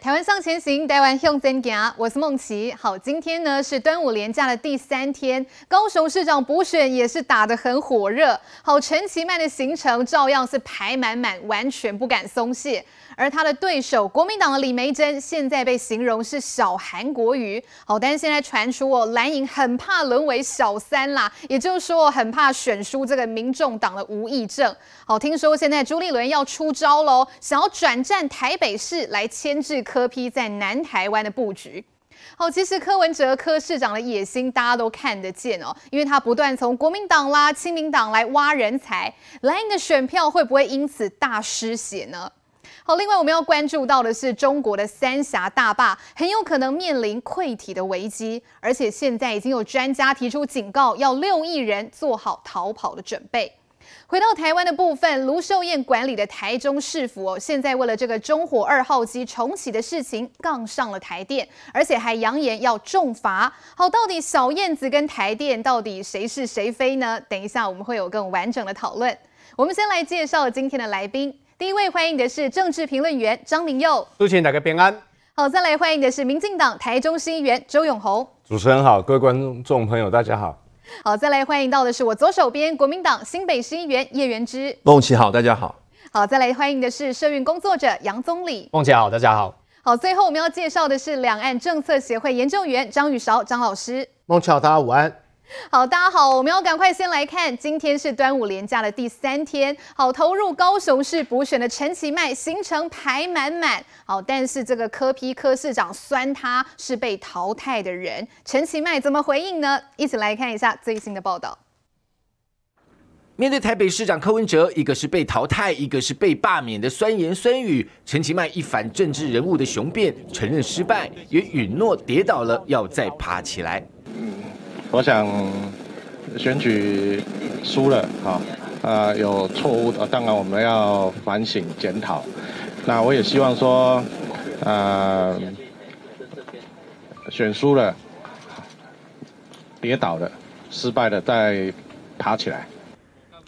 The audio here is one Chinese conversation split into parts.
台湾向前行，台湾向前行，我是梦琪。好，今天呢是端午连假的第三天，高雄市长补选也是打得很火热。好，陈其迈的行程照样是排满满，完全不敢松懈。而他的对手，国民党的李梅珍，现在被形容是小韩国瑜。好，但是现在传出哦，蓝营很怕沦为小三啦，也就是说很怕选输这个民众党的无意症。好，听说现在朱立伦要出招喽，想要转战台北市来牵制柯批在南台湾的布局。好，其实柯文哲柯市长的野心大家都看得见哦，因为他不断从国民党啦、亲民党来挖人才，蓝营的选票会不会因此大失血呢？另外，我们要关注到的是中国的三峡大坝很有可能面临溃体的危机，而且现在已经有专家提出警告，要六亿人做好逃跑的准备。回到台湾的部分，卢秀燕管理的台中市府哦，现在为了这个中火二号机重启的事情杠上了台电，而且还扬言要重罚。好，到底小燕子跟台电到底谁是谁非呢？等一下我们会有更完整的讨论。我们先来介绍今天的来宾。第一位欢迎的是政治评论员张明佑，主请人大家平安。好，再来欢迎的是民进党台中市议员周永红。主持人好，各位观众朋友大家好。好，再来欢迎到的是我左手边国民党新北市议员叶元之，梦琪好，大家好。好，再来欢迎的是社运工作者杨宗礼，梦琪好，大家好。好，最后我们要介绍的是两岸政策协会研究员张宇韶张老师，梦琪好，大家午安。好，大家好，我们要赶快先来看，今天是端午连假的第三天。好，投入高雄市补选的陈其迈行程排满满。好，但是这个科批科市长酸他是被淘汰的人，陈其迈怎么回应呢？一起来看一下最新的报道。面对台北市长柯文哲，一个是被淘汰，一个是被罢免的酸言酸语，陈其迈一反政治人物的雄辩，承认失败，也允诺跌倒了要再爬起来。我想选举输了，啊，呃，有错误，的，当然我们要反省检讨。那我也希望说，呃，选输了，跌倒了，失败了，再爬起来。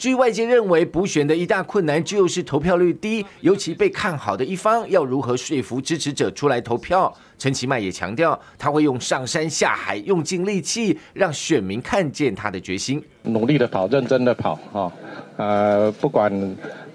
据外界认为，补选的一大困难就是投票率低，尤其被看好的一方要如何说服支持者出来投票？陈其迈也强调，他会用上山下海，用尽力气，让选民看见他的决心，努力的跑，认真的跑，哈，呃，不管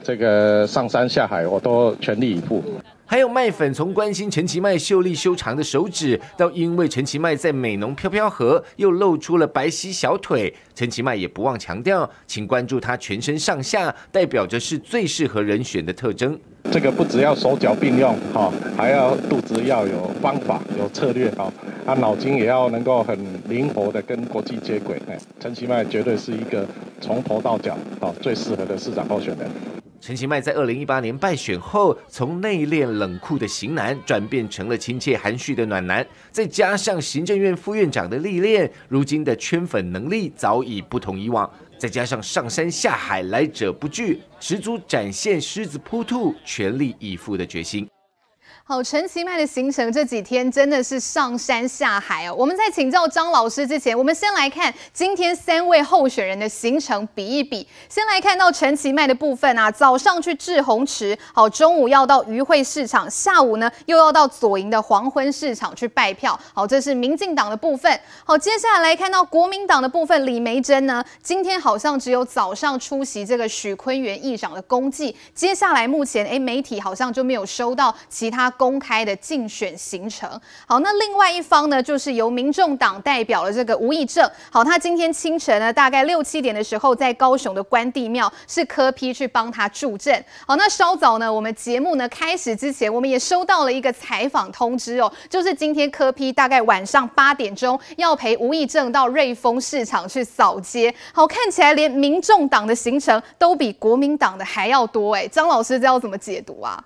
这个上山下海，我都全力以赴。还有麦粉从关心陈其迈秀丽修长的手指，到因为陈其迈在美浓飘飘河又露出了白皙小腿，陈其迈也不忘强调，请关注他全身上下，代表着是最适合人选的特征。这个不只要手脚并用，哈，还要肚子要有方法有策略，哈，啊，脑筋也要能够很灵活的跟国际接轨。哎，陈其迈绝对是一个从头到脚，啊最适合的市长候选人。陈其迈在2018年败选后，从内敛冷酷的型男转变成了亲切含蓄的暖男，再加上行政院副院长的历练，如今的圈粉能力早已不同以往。再加上上山下海来者不拒，十足展现狮子扑兔全力以赴的决心。好，陈其迈的行程这几天真的是上山下海哦。我们在请教张老师之前，我们先来看今天三位候选人的行程比一比。先来看到陈其迈的部分啊，早上去志宏池，好，中午要到渔会市场，下午呢又要到左营的黄昏市场去拜票。好，这是民进党的部分。好，接下来看到国民党的部分，李梅珍呢，今天好像只有早上出席这个许坤元议长的公祭。接下来目前哎媒体好像就没有收到其他。公开的竞选行程。好，那另外一方呢，就是由民众党代表了这个吴益政。好，他今天清晨呢，大概六七点的时候，在高雄的关帝庙是柯批去帮他助阵。好，那稍早呢，我们节目呢开始之前，我们也收到了一个采访通知哦，就是今天柯批大概晚上八点钟要陪吴益政到瑞丰市场去扫街。好，看起来连民众党的行程都比国民党的还要多哎，张老师这要怎么解读啊？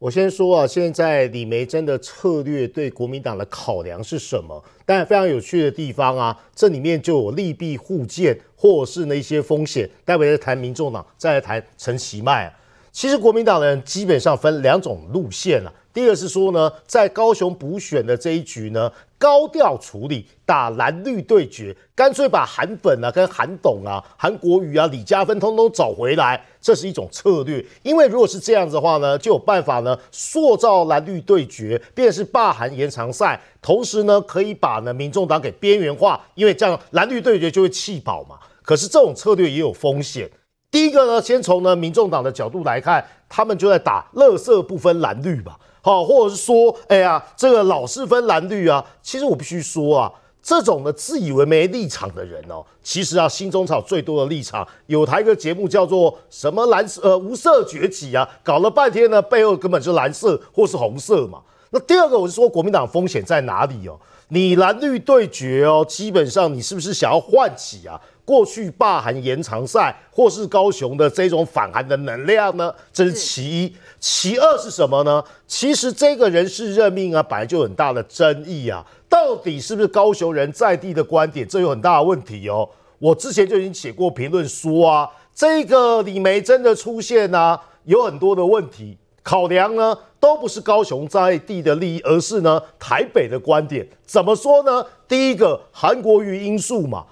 我先说啊，现在李梅真的策略对国民党的考量是什么？但然非常有趣的地方啊，这里面就有利弊互见，或是那些风险。待会再谈民众党，再来谈陈其迈啊。其实国民党人基本上分两种路线啊。第二是说呢，在高雄补选的这一局呢，高调处理，打蓝绿对决，干脆把韩粉啊、跟韩董啊、韩国瑜啊、李嘉芬通通找回来，这是一种策略。因为如果是这样子的话呢，就有办法呢塑造蓝绿对决，变是霸韩延长赛，同时呢可以把呢民众党给边缘化，因为这样蓝绿对决就会气饱嘛。可是这种策略也有风险。第一个呢，先从呢民众党的角度来看，他们就在打乐色不分蓝绿吧。好，或者是说，哎呀，这个老是分蓝绿啊。其实我必须说啊，这种呢自以为没立场的人哦，其实啊，新中草最多的立场有台个节目叫做什么蓝呃无色崛起啊，搞了半天呢，背后根本就蓝色或是红色嘛。那第二个我是说，国民党风险在哪里哦？你蓝绿对决哦，基本上你是不是想要唤起啊？过去霸韩延长赛，或是高雄的这种反韩的能量呢？这是其一，其二是什么呢？其实这个人事任命啊，本来就很大的争议啊，到底是不是高雄人在地的观点？这有很大的问题哦。我之前就已经写过评论说啊，这个李梅真的出现啊，有很多的问题考量呢，都不是高雄在地的利益，而是呢台北的观点。怎么说呢？第一个韩国瑜因素嘛。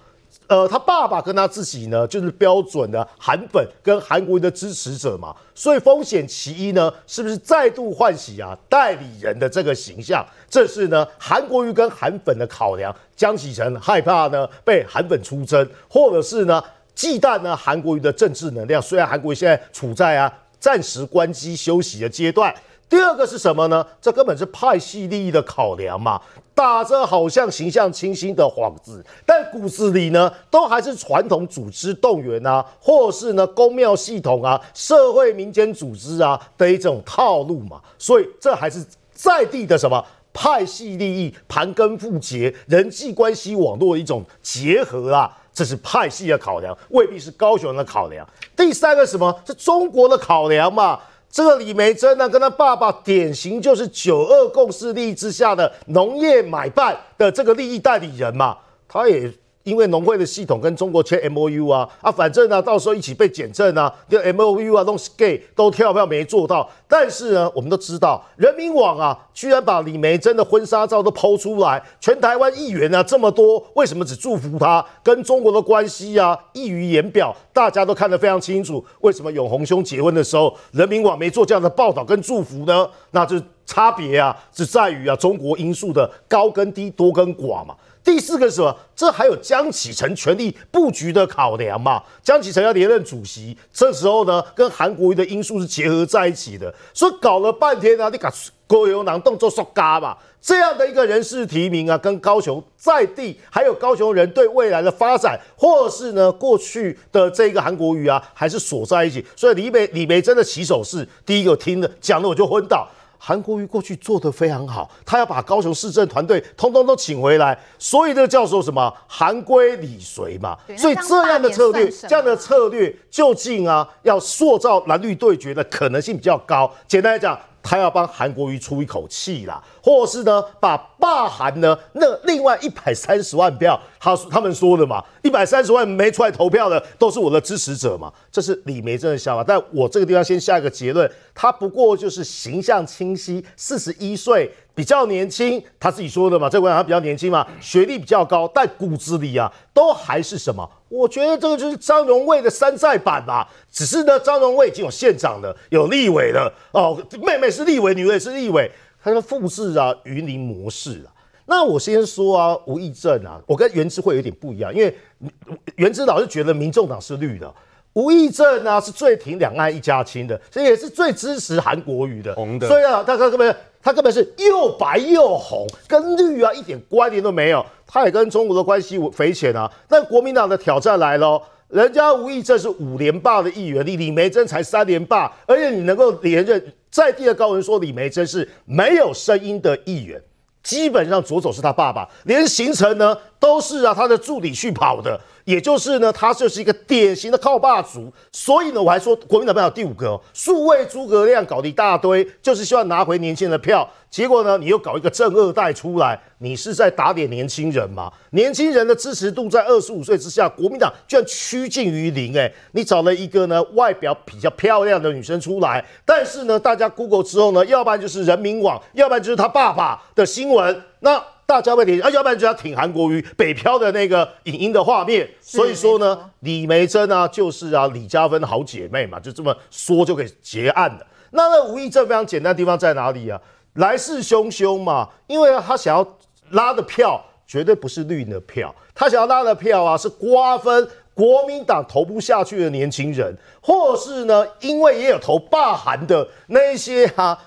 呃，他爸爸跟他自己呢，就是标准的韩粉跟韩国瑜的支持者嘛，所以风险其一呢，是不是再度唤起啊代理人的这个形象？这是呢韩国瑜跟韩粉的考量，江启臣害怕呢被韩粉出征，或者是呢忌惮呢韩国瑜的政治能量。虽然韩国瑜现在处在啊暂时关机休息的阶段。第二个是什么呢？这根本是派系利益的考量嘛，打着好像形象清新的幌子，但骨子里呢，都还是传统组织动员啊，或是呢公庙系统啊、社会民间组织啊的一种套路嘛。所以这还是在地的什么派系利益盘根复结、人际关系网络的一种结合啊，这是派系的考量，未必是高雄的考量。第三个什么？是中国的考量嘛。这个李梅珍呢，跟他爸爸典型就是九二共识利益之下的农业买办的这个利益代理人嘛，他也。因为农会的系统跟中国签 MOU 啊啊，反正啊，到时候一起被减震啊，就 MOU 啊弄 skate 都跳票没做到。但是呢，我们都知道，人民网啊，居然把李梅珍的婚纱照都抛出来，全台湾议员啊这么多，为什么只祝福他跟中国的关系啊溢于言表？大家都看得非常清楚，为什么永红兄结婚的时候，人民网没做这样的报道跟祝福呢？那就差别啊，只在于啊，中国因素的高跟低，多跟寡嘛。第四个是什么？这还有江启臣权力布局的考量嘛？江启臣要连任主席，这时候呢，跟韩国瑜的因素是结合在一起的。所以搞了半天呢，你搞勾油囊动作说嘎嘛？这样的一个人事提名啊，跟高雄在地，还有高雄人对未来的发展，或是呢过去的这个韩国瑜啊，还是锁在一起。所以李梅李梅珍的起手式，第一个听了讲了，我就昏倒。韩国瑜过去做得非常好，他要把高雄市政团队通通都请回来，所以这叫做什么？韩归李随嘛。所以这样的策略，这样的策略，究竟啊，要塑造蓝绿对决的可能性比较高。简单来讲。他要帮韩国瑜出一口气啦，或是呢，把罢韩呢那另外一百三十万票，他他们说的嘛，一百三十万没出来投票的，都是我的支持者嘛，这是李梅真的想法。但我这个地方先下一个结论，他不过就是形象清晰，四十一岁比较年轻，他自己说的嘛，这我想他比较年轻嘛，学历比较高，但骨子里啊，都还是什么。我觉得这个就是张荣卫的山寨版吧。只是呢，张荣卫已经有县长了，有立委了，哦。妹妹是立委，女儿是立委，他们复制啊，云林模式啊。那我先说啊，吴义正啊，我跟原志会有点不一样，因为原志老是觉得民众党是绿的，吴义正啊是最挺两岸一家亲的，所以也是最支持韩国瑜的红的。所以啊，大家这边。他根本是又白又红，跟绿啊一点关联都没有。他也跟中国的关系匪浅啊。但国民党的挑战来了，人家吴益政是五连霸的议员，你李梅珍才三连霸，而且你能够连任，在地的高人说李梅珍是没有声音的议员，基本上左手是他爸爸，连行程呢都是啊他的助理去跑的。也就是呢，他就是一个典型的靠霸主。所以呢，我还说国民党没有第五个，数位诸葛亮搞了一大堆，就是希望拿回年轻的票。结果呢，你又搞一个正二代出来，你是在打点年轻人吗？年轻人的支持度在二十五岁之下，国民党居然趋近于零。哎，你找了一个呢外表比较漂亮的女生出来，但是呢，大家 Google 之后呢，要不然就是人民网，要不然就是他爸爸的新闻。那。大家会点啊，要不然就要挺韩国瑜北漂的那个影音的画面。所以说呢，李梅珍啊，就是啊，李家芬好姐妹嘛，就这么说就可以结案了。那那吴益政非常简单，地方在哪里啊？来势汹汹嘛，因为他想要拉的票绝对不是绿的票，他想要拉的票啊是瓜分国民党投不下去的年轻人，或是呢，因为也有投罢韩的那些哈。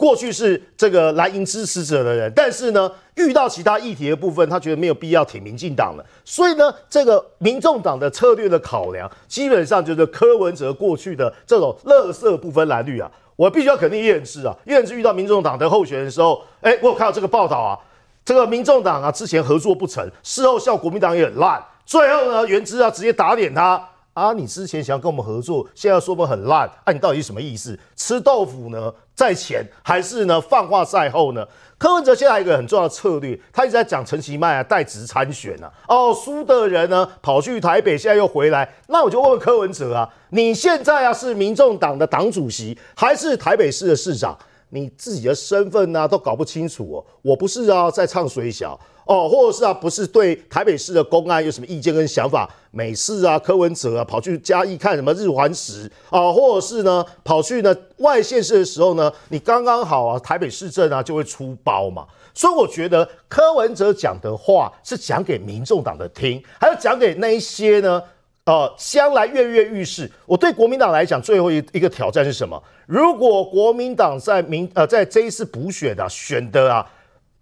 过去是这个蓝营支持者的人，但是呢，遇到其他议题的部分，他觉得没有必要挺民进党了。所以呢，这个民众党的策略的考量，基本上就是柯文哲过去的这种乐色不分蓝绿啊。我必须要肯定院士啊，院士遇到民众党的候选人的时候，哎，我有看到这个报道啊，这个民众党啊之前合作不成，事后效国民党也很烂，最后呢，原之啊直接打脸他。啊！你之前想要跟我们合作，现在说我们很烂，啊，你到底什么意思？吃豆腐呢在前，还是呢放话在后呢？柯文哲现在一个很重要的策略，他一直在讲陈其迈啊代职参选啊，哦，输的人呢跑去台北，现在又回来。那我就问问柯文哲啊，你现在啊是民众党的党主席，还是台北市的市长？你自己的身份呢都搞不清楚哦。我不是啊，在唱水小。哦，或者是啊，不是对台北市的公安有什么意见跟想法？美式啊，柯文哲啊，跑去嘉义看什么日环食啊，或者是呢，跑去呢外县市的时候呢，你刚刚好啊，台北市政啊就会出包嘛。所以我觉得柯文哲讲的话是讲给民众党的听，还有讲给那一些呢，呃，将来跃跃欲试。我对国民党来讲，最后一一个挑战是什么？如果国民党在民呃在这一次补选的选的啊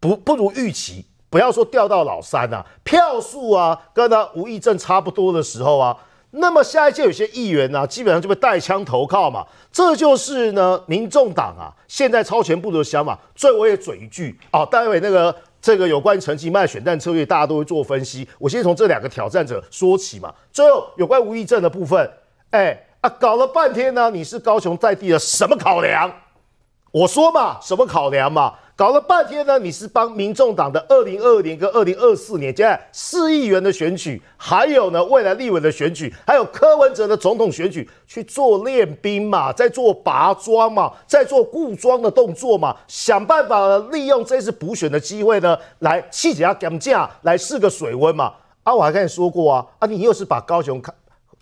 不不如预期。不要说掉到老三啊，票数啊跟那吴益政差不多的时候啊，那么下一届有些议员呢，基本上就被带枪投靠嘛。这就是呢民众党啊，现在超前部的想法。最后我也嘴一句啊，待会那个这个有关陈其迈的选战策略，大家都会做分析。我先从这两个挑战者说起嘛。最后有关吴益政的部分，哎啊，搞了半天呢，你是高雄在地的什么考量？我说嘛，什么考量嘛？搞了半天呢，你是帮民众党的二零二年跟二零二四年，现在四亿元的选举，还有呢未来立委的选举，还有柯文哲的总统选举去做练兵嘛，在做拔装嘛，在做固装的动作嘛，想办法利用这次补选的机会呢，来气体啊减价，来试个水温嘛。啊，我还跟你说过啊，啊你又是把高雄看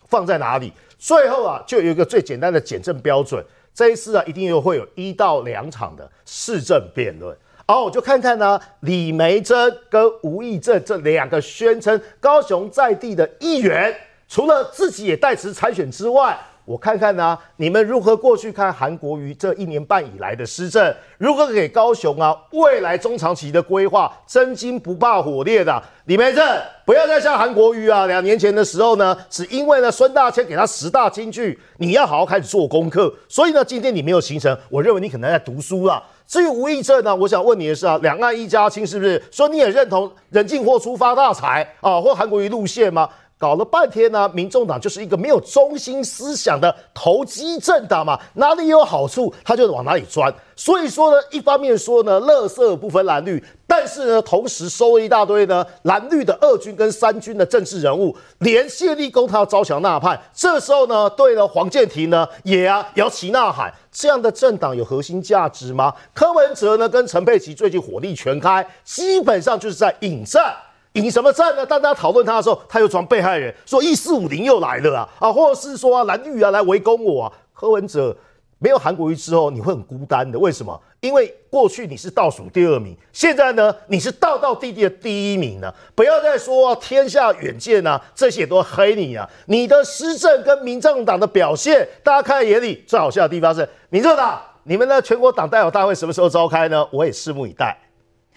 放在哪里？最后啊，就有一个最简单的减震标准。这一次啊，一定又会有一到两场的市政辩论，而我就看看呢，李梅珍跟吴意正这两个宣称高雄在地的议员，除了自己也代持参选之外。我看看呢，你们如何过去看韩国瑜这一年半以来的施政？如何给高雄啊未来中长期的规划？真金不怕火炼的李梅正，不要再像韩国瑜啊！两年前的时候呢，是因为呢孙大千给他十大金句，你要好好开始做功课。所以呢，今天你没有形成，我认为你可能在读书了。至于吴益政呢，我想问你的是啊，两岸一家亲是不是？说你也认同忍进货出发大财啊，或韩国瑜路线吗？搞了半天呢，民众党就是一个没有中心思想的投机政党嘛，哪里有好处他就往哪里钻。所以说呢，一方面说呢，乐色不分蓝绿，但是呢，同时收了一大堆呢蓝绿的二军跟三军的政治人物，连谢立功他要招降纳叛，这时候呢，对呢黄建廷呢也啊摇旗呐喊，这样的政党有核心价值吗？柯文哲呢跟陈佩琪最近火力全开，基本上就是在引战。引什么战呢？当大家讨论他的时候，他又传被害人说“一四五零又来了啊啊”，或者是说“啊蓝绿啊来围攻我啊”。柯文哲没有韩国瑜之后，你会很孤单的。为什么？因为过去你是倒数第二名，现在呢你是倒倒地地的第一名呢。不要再说天下远见啊，这些都黑你啊。你的施政跟民政党的表现，大家看在眼里最好笑的地方是民政党。你们的全国党代表大会什么时候召开呢？我也拭目以待。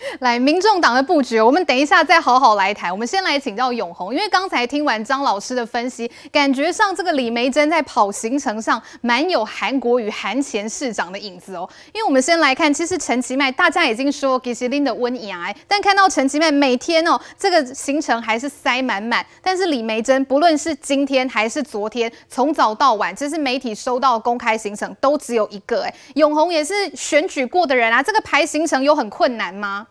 来，民众党的布局，我们等一下再好好来谈。我们先来请教永红，因为刚才听完张老师的分析，感觉上这个李梅珍在跑行程上蛮有韩国与韩前市长的影子哦。因为我们先来看，其实陈其迈大家已经说 g i l l i n 的温牙，但看到陈其迈每天哦，这个行程还是塞满满。但是李梅珍不论是今天还是昨天，从早到晚，其实媒体收到公开行程都只有一个。哎，永红也是选举过的人啊，这个排行程有很困难吗？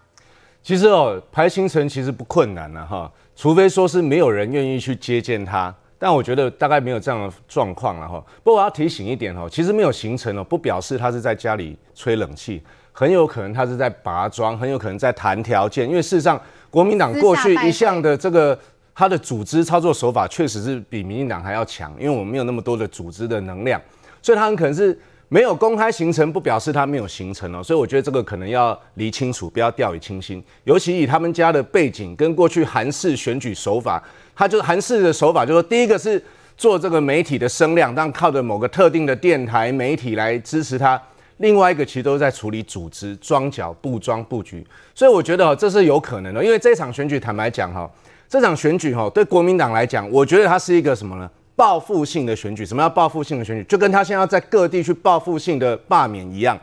其实哦，排行程其实不困难了哈，除非说是没有人愿意去接见他。但我觉得大概没有这样的状况了哈。不过我要提醒一点哦，其实没有行程哦，不表示他是在家里吹冷气，很有可能他是在拔桩，很有可能在谈条件。因为事实上，国民党过去一向的这个他的组织操作手法，确实是比民进党还要强，因为我们没有那么多的组织的能量，所以他很可能是。没有公开行程，不表示他没有行程哦。所以我觉得这个可能要理清楚，不要掉以轻心。尤其以他们家的背景跟过去韩式选举手法，他就是韩式的手法，就是第一个是做这个媒体的声量，但靠着某个特定的电台媒体来支持他；另外一个其实都是在处理组织、装脚、布装、布局。所以我觉得这是有可能的，因为这场选举，坦白讲哈，这场选举哈，对国民党来讲，我觉得它是一个什么呢？报复性的选举，什么叫报复性的选举就跟他现在在各地去报复性的罢免一样。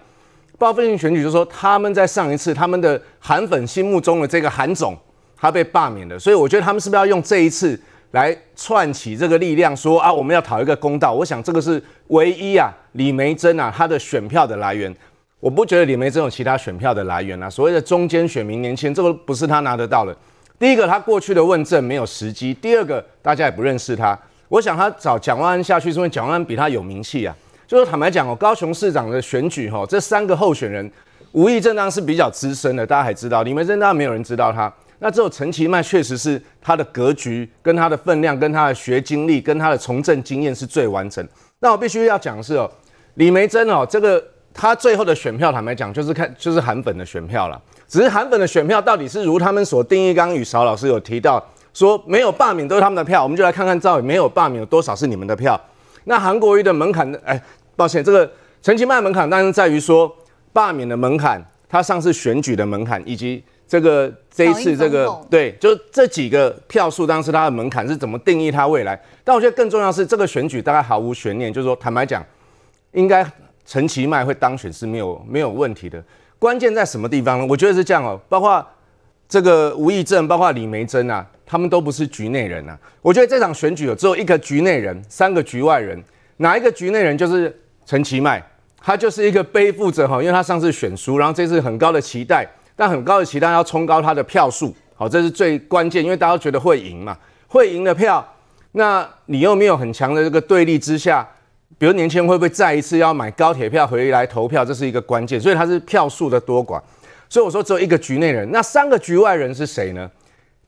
报复性选举就是说，他们在上一次他们的韩粉心目中的这个韩总，他被罢免了。所以我觉得他们是不是要用这一次来串起这个力量，说啊，我们要讨一个公道。我想这个是唯一啊，李梅珍啊，他的选票的来源，我不觉得李梅珍有其他选票的来源啊。所谓的中间选民、年轻，这个不是他拿得到的。第一个，他过去的问政没有时机；第二个，大家也不认识他。我想他找蒋万安下去，是因为蒋万安比他有名气啊。就是坦白讲哦，高雄市长的选举哈，这三个候选人，吴益正当是比较资深的，大家还知道李梅珍，当然没有人知道他。那只有陈其迈确实是他的格局、跟他的分量、跟他的学经历、跟他的从政经验是最完整。那我必须要讲的是哦，李梅珍哦，这个他最后的选票，坦白讲就是看就是韩粉的选票了。只是韩粉的选票到底是如他们所定义，刚与邵老师有提到。说没有罢免都是他们的票，我们就来看看到底没有罢免有多少是你们的票。那韩国瑜的门槛，哎，抱歉，这个陈其迈门槛，当然在于说罢免的门槛，他上次选举的门槛，以及这个这一次这个对，就这几个票数，当时他的门槛是怎么定义他未来？但我觉得更重要是这个选举大概毫无悬念，就是说坦白讲，应该陈其迈会当选是没有没有问题的。关键在什么地方呢？我觉得是这样哦，包括这个吴义正，包括李梅珍啊。他们都不是局内人呐，我觉得这场选举有只有一个局内人，三个局外人，哪一个局内人就是陈其迈，他就是一个背负着哈，因为他上次选输，然后这次很高的期待，但很高的期待要冲高他的票数，好，这是最关键，因为大家觉得会赢嘛，会赢的票，那你又没有很强的这个对立之下，比如年轻人会不会再一次要买高铁票回来投票，这是一个关键，所以他是票数的多寡，所以我说只有一个局内人，那三个局外人是谁呢？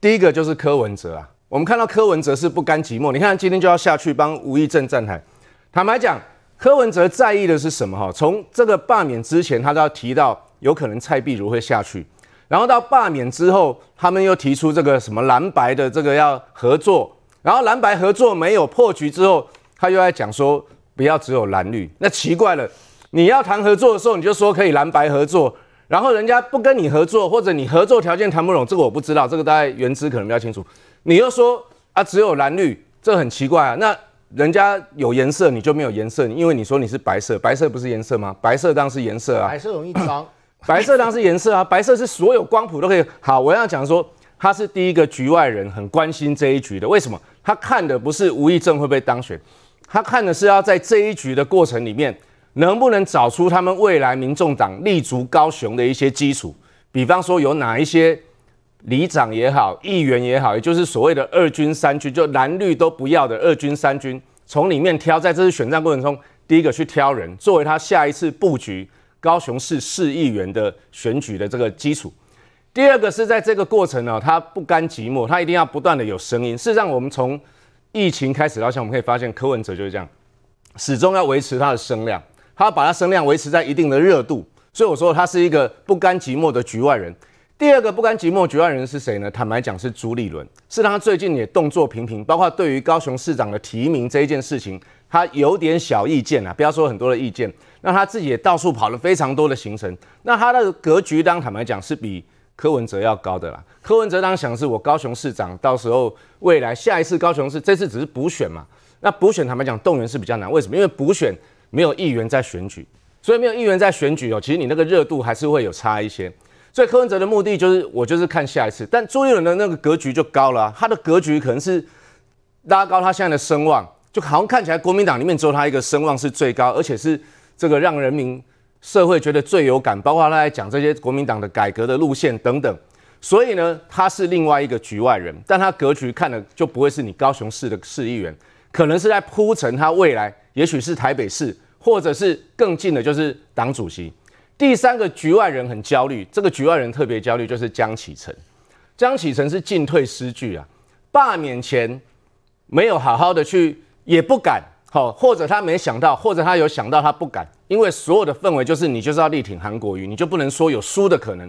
第一个就是柯文哲啊，我们看到柯文哲是不甘寂寞，你看今天就要下去帮吴益政站台。坦白讲，柯文哲在意的是什么？哈，从这个罢免之前，他都要提到有可能蔡壁如会下去，然后到罢免之后，他们又提出这个什么蓝白的这个要合作，然后蓝白合作没有破局之后，他又在讲说不要只有蓝绿，那奇怪了，你要谈合作的时候，你就说可以蓝白合作。然后人家不跟你合作，或者你合作条件谈不拢，这个我不知道，这个大概原知可能比较清楚。你又说啊，只有蓝绿，这很奇怪啊。那人家有颜色，你就没有颜色，因为你说你是白色，白色不是颜色吗？白色当然是颜色啊，白色容易脏，白色当然是颜色啊，白色是所有光谱都可以。好，我要讲说他是第一个局外人，很关心这一局的。为什么？他看的不是吴益政会被当选，他看的是要在这一局的过程里面。能不能找出他们未来民众党立足高雄的一些基础？比方说有哪一些里长也好，议员也好，也就是所谓的二军三军，就蓝绿都不要的二军三军，从里面挑，在这次选战过程中，第一个去挑人，作为他下一次布局高雄市市议员的选举的这个基础。第二个是在这个过程呢，他不甘寂寞，他一定要不断的有声音。事实上，我们从疫情开始到现在，我们可以发现柯文哲就是这样，始终要维持他的声量。他把他声量维持在一定的热度，所以我说他是一个不甘寂寞的局外人。第二个不甘寂寞局外人是谁呢？坦白讲是朱立伦，是他最近也动作频频，包括对于高雄市长的提名这一件事情，他有点小意见啊，不要说很多的意见，那他自己也到处跑了非常多的行程。那他的格局，当坦白讲是比柯文哲要高的啦。柯文哲当想是我高雄市长，到时候未来下一次高雄市，这次只是补选嘛。那补选坦白讲动员是比较难，为什么？因为补选。没有议员在选举，所以没有议员在选举哦。其实你那个热度还是会有差一些。所以柯文哲的目的就是，我就是看下一次。但朱立伦的那个格局就高了，他的格局可能是拉高他现在的声望，就好像看起来国民党里面只有他一个声望是最高，而且是这个让人民社会觉得最有感，包括他在讲这些国民党的改革的路线等等。所以呢，他是另外一个局外人，但他格局看的就不会是你高雄市的市议员，可能是在铺陈他未来。也许是台北市，或者是更近的，就是党主席。第三个局外人很焦虑，这个局外人特别焦虑，就是江启臣。江启臣是进退失据啊，罢免前没有好好的去，也不敢好，或者他没想到，或者他有想到，他不敢，因为所有的氛围就是你就是要力挺韩国瑜，你就不能说有输的可能。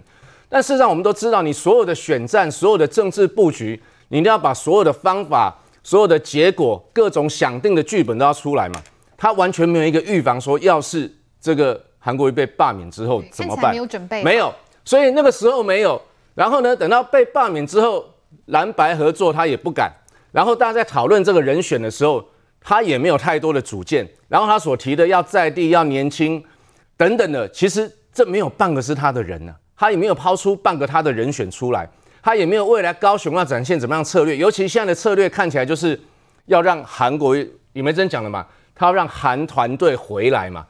但事实上，我们都知道，你所有的选战，所有的政治布局，你一定要把所有的方法、所有的结果、各种想定的剧本都要出来嘛。他完全没有一个预防，说要是这个韩国瑜被罢免之后怎么办？没有准备，没有，所以那个时候没有。然后呢，等到被罢免之后，蓝白合作他也不敢。然后大家在讨论这个人选的时候，他也没有太多的主见。然后他所提的要在地、要年轻等等的，其实这没有半个是他的人呢。他也没有抛出半个他的人选出来，他也没有未来高雄要展现怎么样策略，尤其现在的策略看起来就是要让韩国瑜，李梅珍讲了嘛。他要让韩团队回来嘛？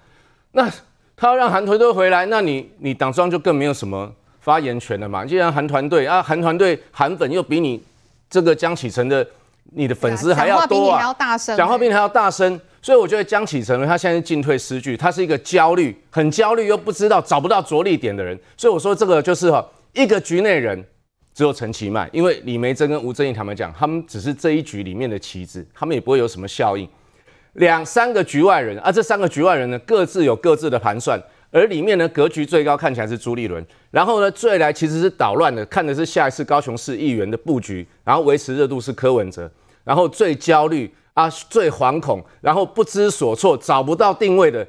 那他要让韩团队回来，那你你党中央就更没有什么发言权了嘛？既然韩团队啊，韩团队韩粉又比你这个江启澄的你的粉丝还要多啊，讲话比你还要大声，讲话比你还要大声。所以我觉得江启澄他现在进退失据，他是一个焦虑、很焦虑又不知道找不到着力点的人。所以我说这个就是哈，一个局内人只有陈其迈，因为李梅珍跟吴正义他们讲，他们只是这一局里面的棋子，他们也不会有什么效应。两三个局外人啊，这三个局外人呢，各自有各自的盘算，而里面呢，格局最高看起来是朱立伦，然后呢，最来其实是捣乱的，看的是下一次高雄市议员的布局，然后维持热度是柯文哲，然后最焦虑啊、最惶恐，然后不知所措、找不到定位的，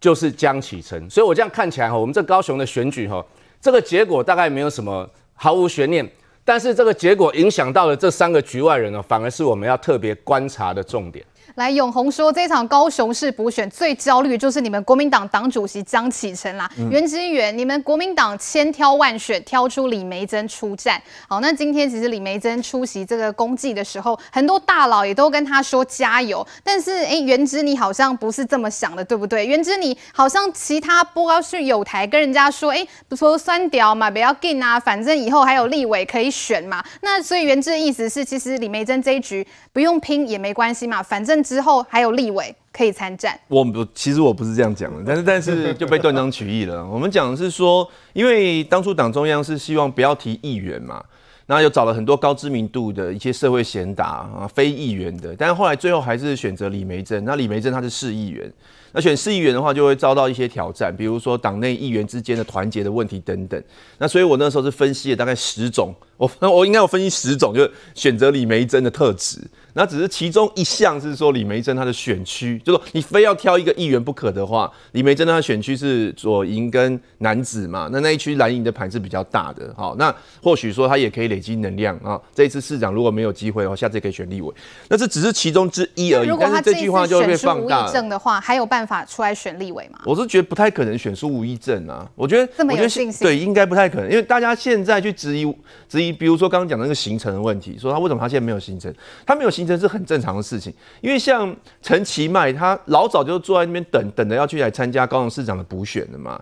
就是江启臣。所以，我这样看起来哈，我们这高雄的选举哈，这个结果大概没有什么毫无悬念，但是这个结果影响到了这三个局外人呢，反而是我们要特别观察的重点。来永红说，这场高雄市补选最焦虑就是你们国民党党主席江启臣啦。袁之远，你们国民党千挑万选挑出李梅珍出战。好，那今天其实李梅珍出席这个公祭的时候，很多大佬也都跟他说加油。但是哎，袁之你好像不是这么想的，对不对？袁之你好像其他不高兴有台跟人家说，哎，说酸屌嘛，不要进啊，反正以后还有立委可以选嘛。那所以袁之的意思是，其实李梅珍这一局不用拼也没关系嘛，反正。之后还有立委可以参战，我不其实我不是这样讲的，但是但是就被断章取义了。我们讲的是说，因为当初党中央是希望不要提议员嘛，那又找了很多高知名度的一些社会贤达啊，非议员的。但是后来最后还是选择李梅珍，那李梅珍她是市议员，那选市议员的话就会遭到一些挑战，比如说党内议员之间的团结的问题等等。那所以我那时候是分析了大概十种，我我应该有分析十种，就是选择李梅珍的特质。那只是其中一项，是说李梅珍她的选区，就说你非要挑一个议员不可的话，李梅珍她的选区是左营跟男子嘛，那那一区蓝营的盘是比较大的，好，那或许说他也可以累积能量啊，这一次市长如果没有机会的话，下次可以选立委，那这只是其中之一而已。如果他这次选书无异政的话，还有办法出来选立委吗？我是觉得不太可能选出无意证啊，我觉得这么有信心，对，应该不太可能，因为大家现在去质疑质疑，比如说刚刚讲的那个行程的问题，说他为什么他现在没有行程，他没有行。这是很正常的事情，因为像陈其迈，他老早就坐在那边等等着要去来参加高雄市长的补选的嘛。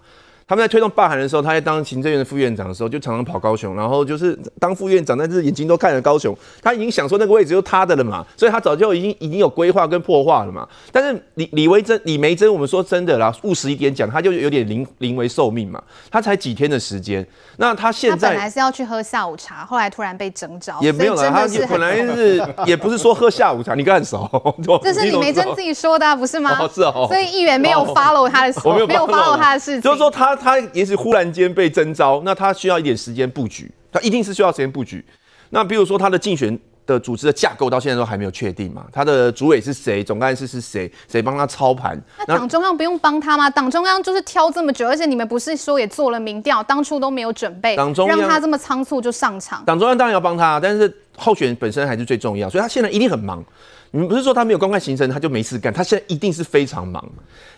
他们在推动罢韩的时候，他在当行政院的副院长的时候，就常常跑高雄，然后就是当副院长，但是眼睛都看着高雄，他已经想说那个位置就他的了嘛，所以他早就已经已经有规划跟破化了嘛。但是李李维珍、李梅珍，我们说真的啦，务实一点讲，他就有点临临危受命嘛，他才几天的时间，那他现在本来是要去喝下午茶，后来突然被征召，也没有了。他本来是也不是说喝下午茶，你干啥？这 是李梅珍自己说的，啊，不是吗？是哦。所以议员没有 follow 他的，没有 follow 他的事情，就是说他。他也是忽然间被征召，那他需要一点时间布局，他一定是需要时间布局。那比如说他的竞选的组织的架构到现在都还没有确定嘛？他的主委是谁，总干事是谁，谁帮他操盘？那党中央不用帮他吗？党中央就是挑这么久，而且你们不是说也做了民调，当初都没有准备，让让他这么仓促就上场？党中央当然要帮他，但是候选本身还是最重要，所以他现在一定很忙。你们不是说他没有公开行程，他就没事干？他现在一定是非常忙。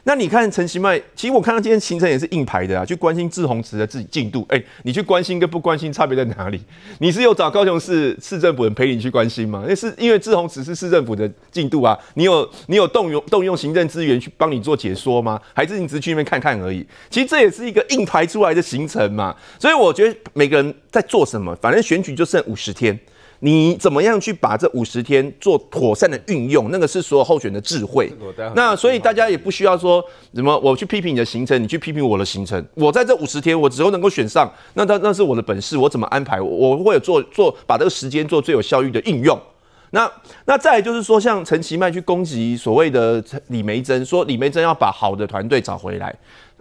那你看陈其迈，其实我看到今天行程也是硬排的啊，去关心志宏池的自己进度。哎，你去关心跟不关心差别在哪里？你是有找高雄市市政府人陪你去关心吗？那是因为志宏池是市政府的进度啊，你有你有动用动用行政资源去帮你做解说吗？还是你只去那边看看而已？其实这也是一个硬排出来的行程嘛。所以我觉得每个人在做什么，反正选举就剩五十天。你怎么样去把这五十天做妥善的运用？那个是所有候选的智慧。那所以大家也不需要说怎么我去批评你的行程，你去批评我的行程。我在这五十天，我只要能够选上，那那那是我的本事。我怎么安排，我会有做做把这个时间做最有效率的应用。那那再就是说，像陈其迈去攻击所谓的李梅珍，说李梅珍要把好的团队找回来。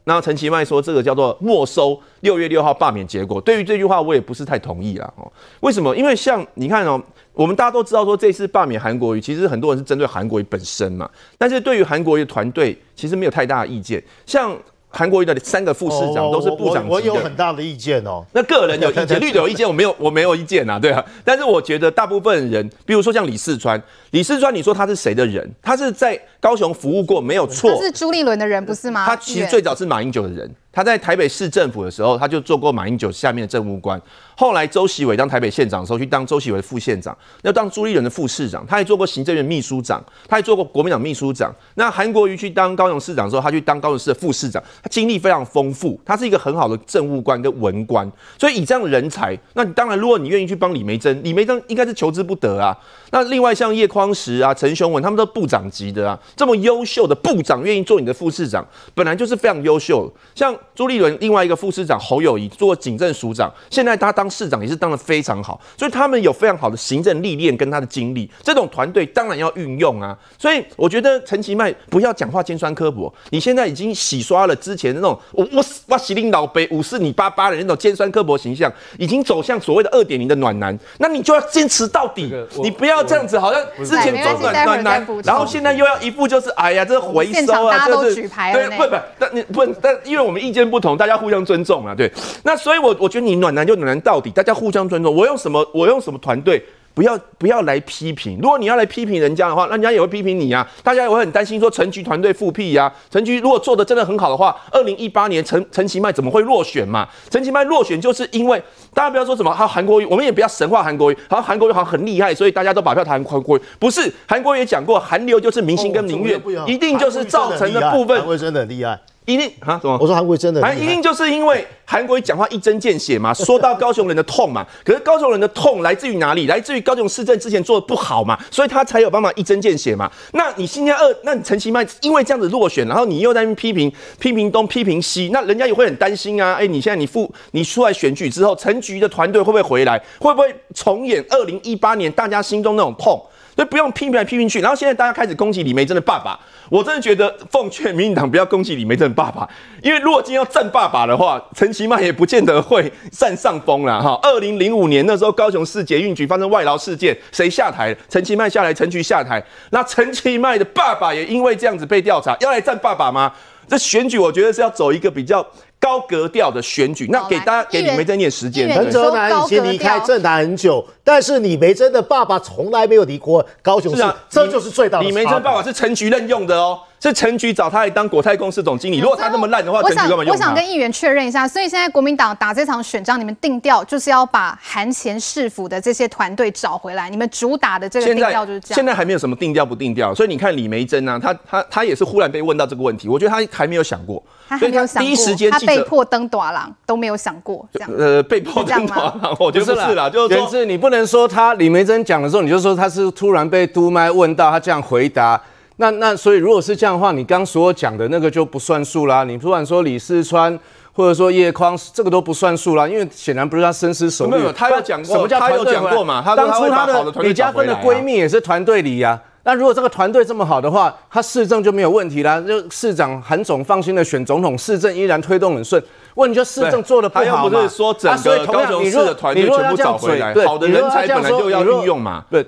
那陈其迈说这个叫做没收六月六号罢免结果。对于这句话，我也不是太同意啦。哦，为什么？因为像你看哦，我们大家都知道说这次罢免韩国瑜，其实很多人是针对韩国瑜本身嘛。但是对于韩国瑜团队，其实没有太大的意见。像韩国瑜的三个副市长都是部长，我有很大的意见哦。那个人有意见，绿有意见，我没有，我没有意见呐，对啊。但是我觉得大部分人，比如说像李四川，李四川，你说他是谁的人？他是在。高雄服务过没有错，他是朱立伦的人不是吗？他其实最早是马英九的人，他在台北市政府的时候，他就做过马英九下面的政务官。后来周锡伟当台北县长的时候，去当周锡伟的副县长，要当朱立伦的副市长。他也做过行政院秘书长，他也做过国民党秘书长。那韩国瑜去当高雄市长的时候，他去当高雄市的副市长。他经历非常丰富，他是一个很好的政务官跟文官。所以以这样的人才，那当然如果你愿意去帮李梅珍，李梅珍应该是求之不得啊。那另外像叶匡时啊、陈雄文他们都部长级的啊。这么优秀的部长愿意做你的副市长，本来就是非常优秀。像朱立伦另外一个副市长侯友谊做警政署长，现在他当市长也是当的非常好，所以他们有非常好的行政历练跟他的经历，这种团队当然要运用啊。所以我觉得陈其迈不要讲话尖酸刻薄，你现在已经洗刷了之前的那种我我哇洗领老杯五四你爸爸的那种尖酸刻薄形象，已经走向所谓的二点零的暖男，那你就要坚持到底，你不要这样子好像之前装暖暖男，然后现在又要一副。不就是哎呀，这回收啊，这是对，不不，但你不，但因为我们意见不同，大家互相尊重啊，对。那所以，我我觉得你暖男就暖男到底，大家互相尊重。我用什么？我用什么团队？不要不要来批评，如果你要来批评人家的话，那人家也会批评你呀。大家也会很担心说陈菊团队复辟呀。陈菊如果做的真的很好的话，二零一八年陈陈其迈怎么会落选嘛？陈其迈落选就是因为大家不要说什么还有韩国瑜，我们也不要神话韩国瑜。好，韩国瑜好像很厉害，所以大家都把票投韩国瑜。不是韩国瑜讲过，韩流就是明星跟民乐，一定就是造成的部分。韩国真的很厉害。一定啊，怎么？我说韩国真的，反正一定就是因为韩国讲话一针见血嘛，说到高雄人的痛嘛。可是高雄人的痛来自于哪里？来自于高雄市政之前做的不好嘛，所以他才有办法一针见血嘛。那你新嘉二，那你陈其迈因为这样子落选，然后你又在批评批评东批评西，那人家也会很担心啊。哎，你现在你复你出来选举之后，陈局的团队会不会回来？会不会重演二零一八年大家心中那种痛？不用批评来批评去，然后现在大家开始攻击李梅珍的爸爸，我真的觉得奉劝民进党不要攻击李梅珍的爸爸，因为如果今天要战爸爸的话，陈其迈也不见得会占上风了哈。二零零五年那时候高雄市捷运局发生外劳事件，谁下台？陈其迈下来，陈菊下台。那陈其迈的爸爸也因为这样子被调查，要来战爸爸吗？这选举我觉得是要走一个比较。高格调的选举，那给大家给李梅珍一点时间。陈泽南已经离开政坛很久，但是李梅珍的爸爸从来没有离过高雄。是啊，这就是最大的。李梅珍爸爸是陈局任用的哦。是陈局找他来当国泰公司总经理。如果他那么烂的话，我想跟议员确认一下。所以现在国民党打这场选战，你们定调就是要把韩前市府的这些团队找回来。你们主打的这个定调就是这样。现在还没有什么定调不定调。所以你看李梅珍啊，他他他也是忽然被问到这个问题，我觉得他还没有想过，她还没有第一时间记被迫登短廊都没有想过这样。呃，被迫登短廊，我觉得是啦，就是你不能说他李梅珍讲的时候，你就说他是突然被杜麦问到，他这样回答。那那所以如果是这样的话，你刚刚所讲的那个就不算数啦。你不管说李四川，或者说叶匡，这个都不算数啦，因为显然不是他深思熟虑。没有，他有讲过，我们家团队，他有讲过嘛。当初他的李家芬的闺蜜也是团队里呀。那如果这个团队这么好的话，他市政就没有问题啦。就市长韩总放心的选总统，市政依然推动很顺。问你就市政做的不好嘛？他所以同样，你若你若这样，所以好的人才本来就要利用嘛。对。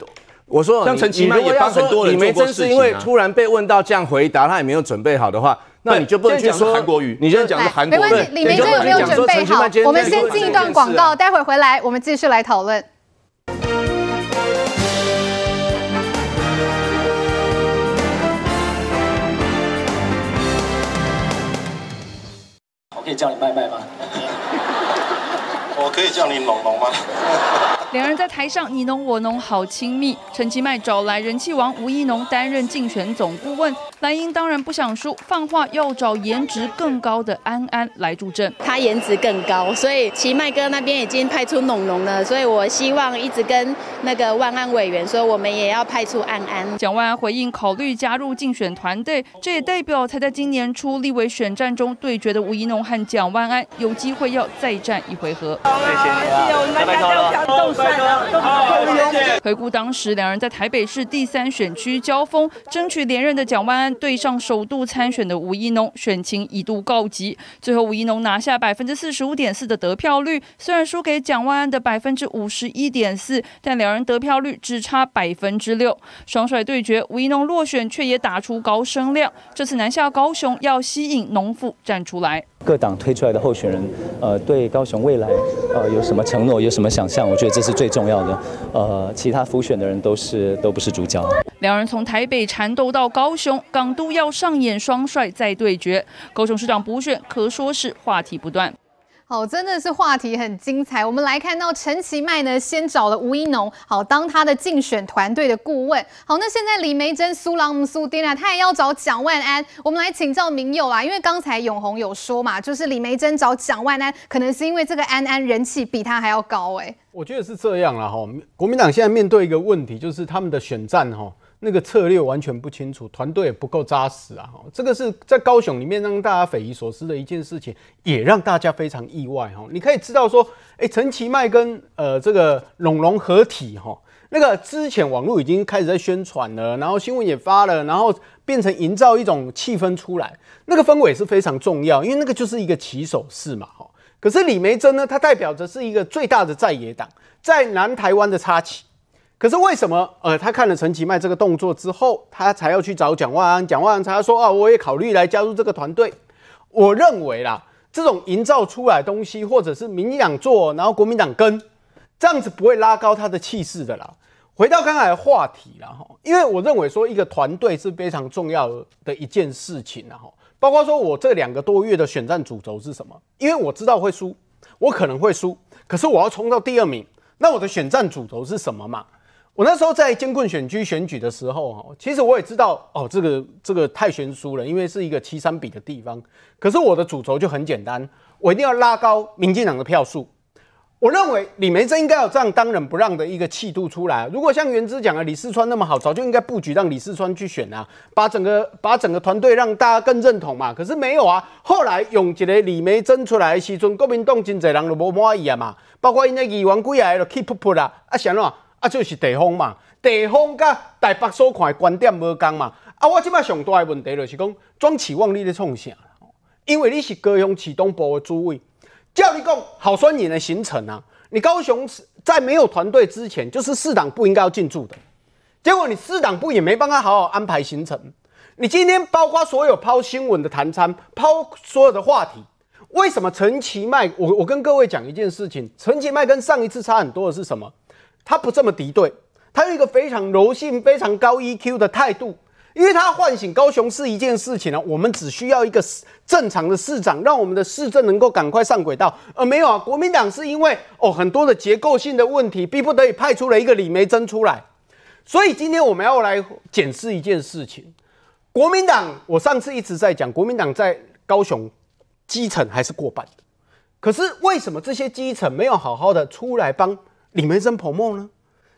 我说，像陈绮，如果也帮很多人做没真是因为突然被问到这样回答，他也没有准备好的话，那你就不能去说韩国语，你就讲个韩国。没关系，李梅真有没有准备好？我们先进一段广告，待会儿回来我们继续来讨论。我可以叫你麦麦吗？我可以叫你龙龙吗？两人在台上你侬我侬，好亲密。陈其迈找来人气王吴依农担任竞选总顾问，蓝英当然不想输，放话要找颜值更高的安安来助阵。他颜值更高，所以其迈哥那边已经派出农农了，所以我希望一直跟那个万安委员说，我们也要派出安安。蒋万安回应考虑加入竞选团队，这也代表他在今年初立委选战中对决的吴依农和蒋万安，有机会要再战一回合。谢谢大家，拜拜。回顾当时，两人在台北市第三选区交锋，争取连任的蒋万安对上首度参选的吴一农，选情一度告急。最后吴一农拿下百分之四十五点四的得票率，虽然输给蒋万安的百分之五十一点四，但两人得票率只差百分之六。双帅对决，吴一农落选却也打出高声量。这次南下高雄，要吸引农妇站出来。各党推出来的候选人，呃，对高雄未来，呃，有什么承诺，有什么想象？我觉得这是最重要的。呃，其他浮选的人都是都不是主角。两人从台北缠斗到高雄港都，要上演双帅再对决。高雄市长补选可说是话题不断。好，真的是话题很精彩。我们来看到陈其迈呢，先找了吴一农，好当他的竞选团队的顾问。好，那现在李梅珍、苏朗姆、苏丁啊，他也要找蒋万安。我们来请教民友啊，因为刚才永红有说嘛，就是李梅珍找蒋万安，可能是因为这个安安人气比他还要高。哎，我觉得是这样了哈。国民党现在面对一个问题，就是他们的选战哈。那个策略完全不清楚，团队也不够扎实啊！哈，这个是在高雄里面让大家匪夷所思的一件事情，也让大家非常意外哈。你可以知道说，哎，陈其迈跟呃这个龙龙合体哈，那个之前网络已经开始在宣传了，然后新闻也发了，然后变成营造一种气氛出来，那个氛围是非常重要，因为那个就是一个起手式嘛哈。可是李梅珍呢，它代表着是一个最大的在野党，在南台湾的插旗。可是为什么？呃，他看了陈其迈这个动作之后，他才要去找蒋万安。蒋万安才说啊，我也考虑来加入这个团队。我认为啦，这种营造出来东西，或者是民进党做，然后国民党跟，这样子不会拉高他的气势的啦。回到刚才的话题啦，哈，因为我认为说一个团队是非常重要的一件事情啦，哈，包括说我这两个多月的选战主轴是什么？因为我知道会输，我可能会输，可是我要冲到第二名，那我的选战主轴是什么嘛？我那时候在金门选区选举的时候，哈，其实我也知道，哦，这个这个太悬殊了，因为是一个七三比的地方。可是我的主轴就很简单，我一定要拉高民进党的票数。我认为李梅珍应该有这样当仁不让的一个气度出来。如果像原之讲的李四川那么好，早就应该布局让李四川去选啊，把整个把整个团队让大家更认同嘛。可是没有啊。后来永杰的李梅珍出来的时，阵国民党真侪人都无满意啊嘛，包括因的议员归来就 keep 扑扑啦，啊，想呐。啊，就是地方嘛，地方甲台北所看的观点无同嘛。啊，我即摆上大的问题就是讲庄启旺，你咧创啥？因为你是高雄启东部的诸位，叫你讲好庄严的行程啊！你高雄在没有团队之前，就是市党不应该要进驻的。结果你市党部也没帮他好好安排行程。你今天包括所有抛新闻的谈餐，抛所有的话题，为什么陈其迈？我我跟各位讲一件事情，陈其迈跟上一次差很多的是什么？他不这么敌对，他有一个非常柔性、非常高 EQ 的态度，因为他唤醒高雄市一件事情呢，我们只需要一个正常的市长，让我们的市政能够赶快上轨道。呃，没有啊，国民党是因为哦很多的结构性的问题，逼不得已派出了一个李梅珍出来。所以今天我们要来检视一件事情：国民党，我上次一直在讲，国民党在高雄基层还是过半的，可是为什么这些基层没有好好的出来帮？李梅真泡沫呢？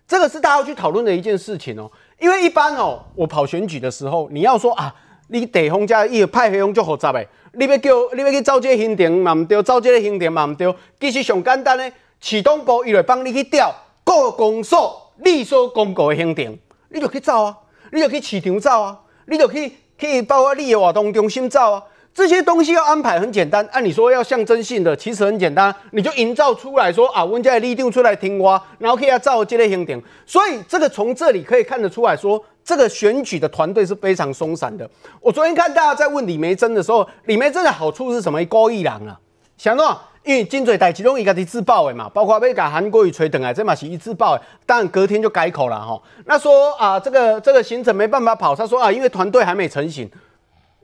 这个是大家要去讨论的一件事情哦。因为一般哦，我跑选举的时候，你要说啊，你得红家一派黑红，就复杂诶。你要叫你要去造这个兴亭嘛？唔对，造这个行程嘛唔对。其实上简单诶，启动部伊来帮你去调各公所、立所公告的行程，你就去造啊，你就去市场造啊，你就去去包括你活动中心造啊。这些东西要安排很简单，按你说要象征性的，其实很简单，你就营造出来说啊，温家立定出来听话，然后可以要造这类行程。所以这个从这里可以看得出来说，这个选举的团队是非常松散的。我昨天看大家在问李梅珍的时候，李梅珍的好处是什么？高一郎啊，想到因为金嘴台其中一个是自爆的嘛，包括被跟韩国语吹等啊，这嘛是一自爆的，但隔天就改口了哈。那说啊，这个这个行程没办法跑，他说啊，因为团队还没成型。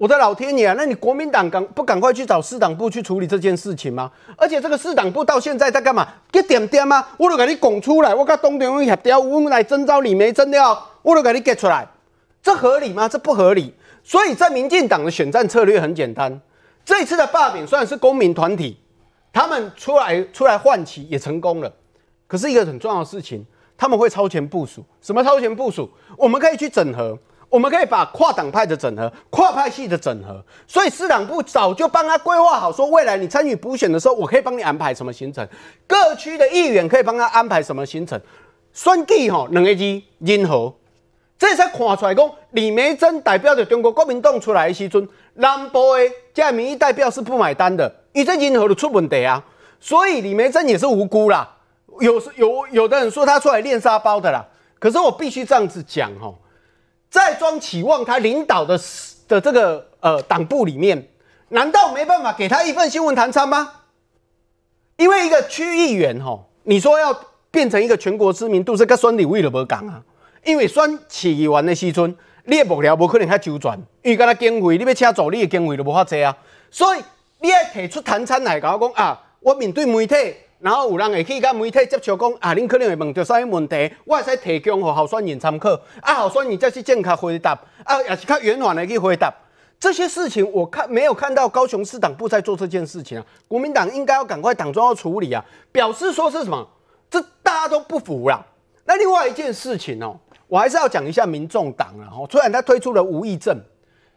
我的老天爷啊！那你国民党赶不赶快去找市党部去处理这件事情吗？而且这个市党部到现在在干嘛？一点点吗？我都给你拱出来！我跟东天翁下掉翁来征召李梅真的要，我都给你给出来，这合理吗？这不合理。所以在民进党的选战策略很简单，这一次的罢免虽然是公民团体，他们出来出来换旗也成功了，可是一个很重要的事情，他们会超前部署。什么超前部署？我们可以去整合。我们可以把跨党派的整合、跨派系的整合，所以市长部早就帮他规划好，说未来你参与补选的时候，我可以帮你安排什么行程，各区的议员可以帮他安排什么行程。选举吼，两个字，任何，这才看出来，讲李梅珍代表着中国国民党出来的时阵，南部的这民意代表是不买单的，一在任何都出问题啊，所以李梅珍也是无辜啦。有有有的人说他出来练沙包的啦，可是我必须这样子讲吼。在庄启旺他领导的的这个呃党部里面，难道没办法给他一份新闻谈餐吗？因为一个区议员吼，你说要变成一个全国知名度，这个孙李为了不讲啊？因为庄启完的西村，列步条不可能遐周转，因为干那经费，你要请助理的经费都无法多啊。所以你要提出谈餐来搞讲啊，我面对媒体。然后有人会去跟媒体接触，讲啊，恁可能会问到啥问题，我使提供给候选人参考，啊，候选人再去正确回答，啊，也是较圆满的去回答。这些事情我看没有看到高雄市党部在做这件事情啊，国民党应该要赶快党中要处理啊，表示说是什么？这大家都不服啦。那另外一件事情哦，我还是要讲一下民众党了哈，虽然他推出了无意政，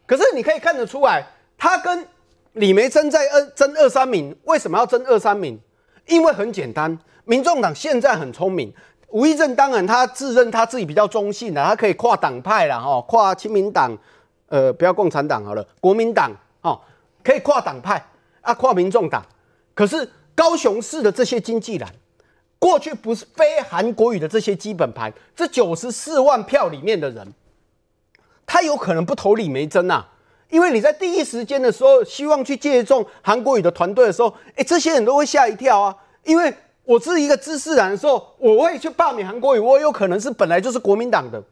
可是你可以看得出来，他跟李梅珍在二争二三名，为什么要争二三名？因为很简单，民众党现在很聪明，吴怡正当然他自认他自己比较中性的，他可以跨党派了哦，跨亲民党，呃，不要共产党好了，国民党哦，可以跨党派啊，跨民众党。可是高雄市的这些经济人，过去不是非韩国语的这些基本盘，这九十四万票里面的人，他有可能不投李梅珍啊？因为你在第一时间的时候，希望去借重韩国语的团队的时候，哎，这些人都会吓一跳啊！因为我是一个知识人的时候，我会去罢免韩国语，我有可能是本来就是国民党的，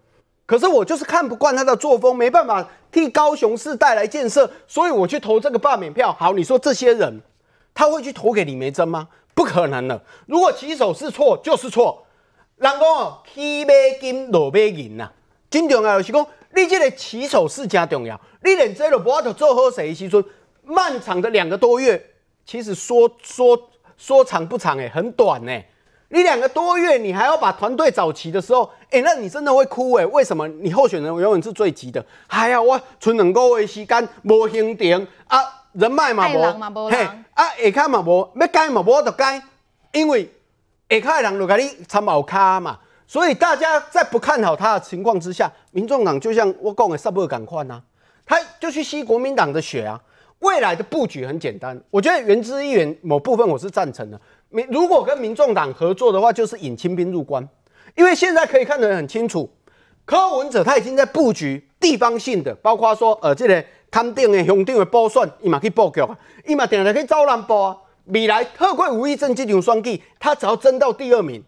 可是我就是看不惯他的作风，没办法替高雄市带来建设，所以我去投这个罢免票。好，你说这些人他会去投给李梅珍吗？不可能的。如果骑手是错，就是错。郎公哦，起马金落马银呐，最重要的是讲。你这个起手是加重要，你连这个不要做好谁。其实漫长的两个多月，其实说说说长不长哎，很短哎。你两个多月，你还要把团队找齐的时候，哎，那你真的会哭哎。为什么你候选人永远是最急的？哎呀，我存两个月时间无行程啊，人脉嘛无，嘿，啊，下卡嘛无，要改嘛无得改，因为下卡人就跟你参谋卡嘛。所以大家在不看好他的情况之下，民众党就像我讲的，上不赶快呐，他就去吸国民党的血啊。未来的布局很简单，我觉得原之议员某部分我是赞成的。民如果跟民众党合作的话，就是引清兵入关，因为现在可以看得很清楚，柯文哲他已经在布局地方性的，包括说呃这个台定的、乡定的、布算，伊嘛去布局啊，伊嘛定来去招揽波。未来特贵无意政绩两双计，他只要争到第二名。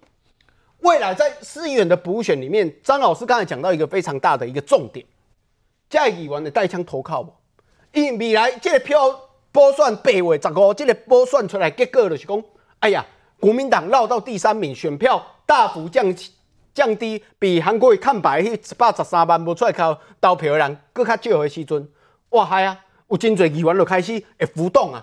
未来在市远的补选里面，张老师刚才讲到一个非常大的一个重点，在议员的带枪投靠。我，因为未来这个票拨算八月十五，这个拨算出来结果就是讲，哎呀，国民党绕到第三名，选票大幅降降低，比韩国瑜看白去一百十三万无出来靠投票的人更较少的时阵，哇嗨啊，有真侪议员就开始会浮动啊，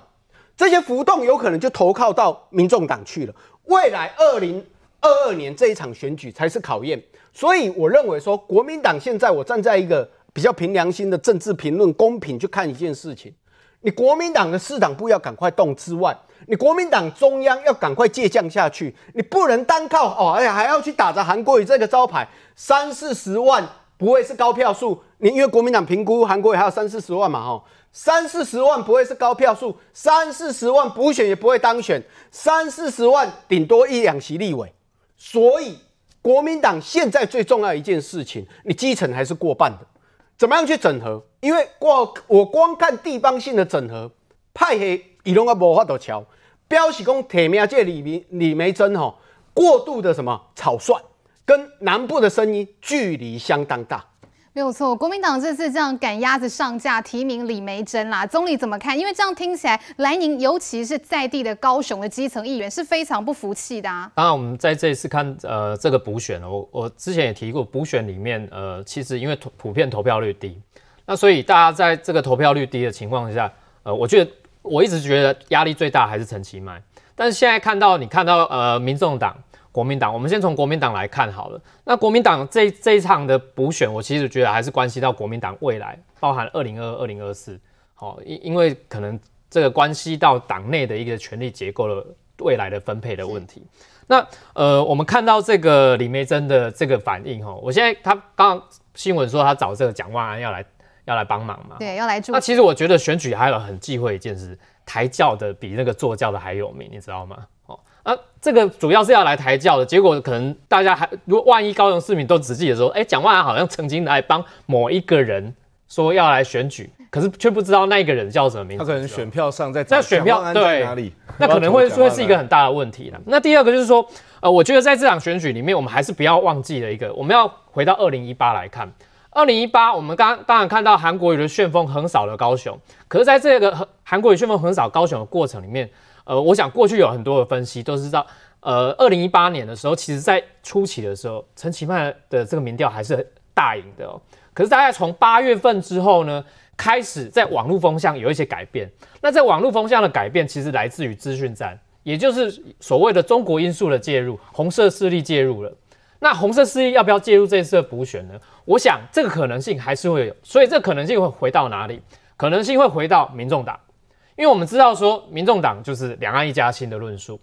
这些浮动有可能就投靠到民众党去了。未来二零。二二年这一场选举才是考验，所以我认为说国民党现在，我站在一个比较凭良心的政治评论，公平去看一件事情，你国民党的市党部要赶快动之外，你国民党中央要赶快借降下去，你不能单靠哦，哎呀，还要去打着韩国瑜这个招牌，三四十万不会是高票数，你因为国民党评估韩国瑜还有三四十万嘛，吼，三四十万不会是高票数，三四十万补选也不会当选，三四十万顶多一两席立委。所以，国民党现在最重要一件事情，你基层还是过半的，怎么样去整合？因为过我光看地方性的整合，派黑伊拢个无法度瞧，标识工，铁面界李梅李梅珍吼过度的什么草率，跟南部的声音距离相当大。没有错，国民党这次这样赶鸭子上架，提名李梅珍啦，总理怎么看？因为这样听起来，莱宁，尤其是在地的高雄的基层议员是非常不服气的。当然，我们在这一次看，呃，这个补选，我我之前也提过，补选里面，呃，其实因为普普遍投票率低，那所以大家在这个投票率低的情况下，呃，我觉得我一直觉得压力最大还是陈其迈，但是现在看到你看到，呃，民众党。国民党，我们先从国民党来看好了。那国民党这这一场的补选，我其实觉得还是关系到国民党未来，包含二零二二零二四。好，因因为可能这个关系到党内的一个权力结构的未来的分配的问题。那呃，我们看到这个李梅珍的这个反应，哈，我现在他刚新闻说他找这个蒋万安要来要来帮忙嘛，对，要来助。那其实我觉得选举还有很忌讳一件事，台教的比那个坐教的还有名，你知道吗？啊，这个主要是要来抬轿的，结果可能大家还如果万一高雄市民都只记得说，哎，蒋万安好像曾经来帮某一个人说要来选举，可是却不知道那一个人叫什么名字。他可能选票上在那选票在哪里，那可能会会是一个很大的问题了。那第二个就是说，呃，我觉得在这场选举里面，我们还是不要忘记了一个，我们要回到二零一八来看，二零一八我们刚当然看到韩国瑜的旋风横扫了高雄，可是在这个韩国瑜旋风横扫高雄的过程里面。呃，我想过去有很多的分析都知道，呃，二零一八年的时候，其实在初期的时候，陈其迈的这个民调还是大赢的。可是大概从八月份之后呢，开始在网络风向有一些改变。那在网络风向的改变，其实来自于资讯战，也就是所谓的中国因素的介入，红色势力介入了。那红色势力要不要介入这次的补选呢？我想这个可能性还是会有，所以这可能性会回到哪里？可能性会回到民众党。因为我们知道说，民众党就是两岸一家亲的论述。